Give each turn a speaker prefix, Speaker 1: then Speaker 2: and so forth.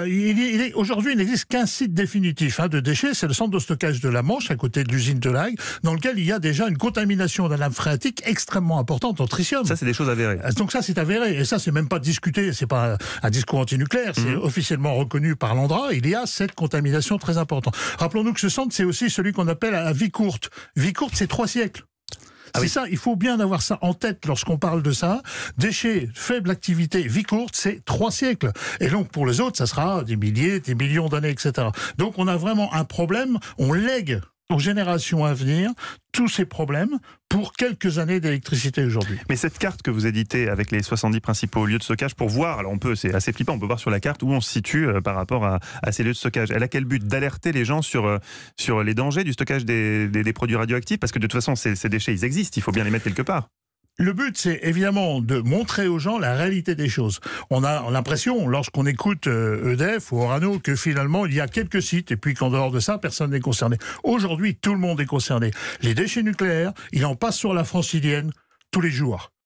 Speaker 1: Euh, aujourd'hui, il n'existe qu'un site définitif hein, de déchets, c'est le centre de stockage de la Manche, à côté de l'usine de Lague, dans lequel il y a déjà une contamination de la lame phréatique extrêmement importante en tritium. Ça, c'est des choses avérées. Euh, donc ça, c'est avéré. Et ça, c'est même pas discuté, c'est pas un discours antinucléaire, c'est mhm. officiellement reconnu par l'ANDRA, il y a cette contamination très importante. Rappelons-nous que ce centre, c'est aussi celui qu'on appelle à vie courte. Vie courte, c'est trois siècles. Ah c'est ça, il faut bien avoir ça en tête lorsqu'on parle de ça. Déchets, faible activité, vie courte, c'est trois siècles. Et donc pour les autres, ça sera des milliers, des millions d'années, etc. Donc on a vraiment un problème, on lègue aux générations à venir tous ces problèmes pour quelques années d'électricité aujourd'hui. Mais cette carte que
Speaker 2: vous éditez avec les 70 principaux lieux de stockage pour voir, alors on peut, c'est assez flippant, on peut voir sur la carte où on se situe euh, par rapport à, ces lieux de stockage. Elle a quel but D'alerter les gens sur, euh, sur les dangers du stockage des, des, produits radioactifs Parce que de toute façon, ces, ces déchets, ils existent, il faut bien les mettre quelque part
Speaker 1: le but, c'est évidemment de montrer aux gens la réalité des choses. On a l'impression, lorsqu'on écoute EDF euh, e ou Orano, que finalement, il y a quelques sites, et puis qu'en dehors de ça, personne n'est concerné. Aujourd'hui, tout le monde est concerné. Les déchets nucléaires, il en passe sur la francilienne tous les jours.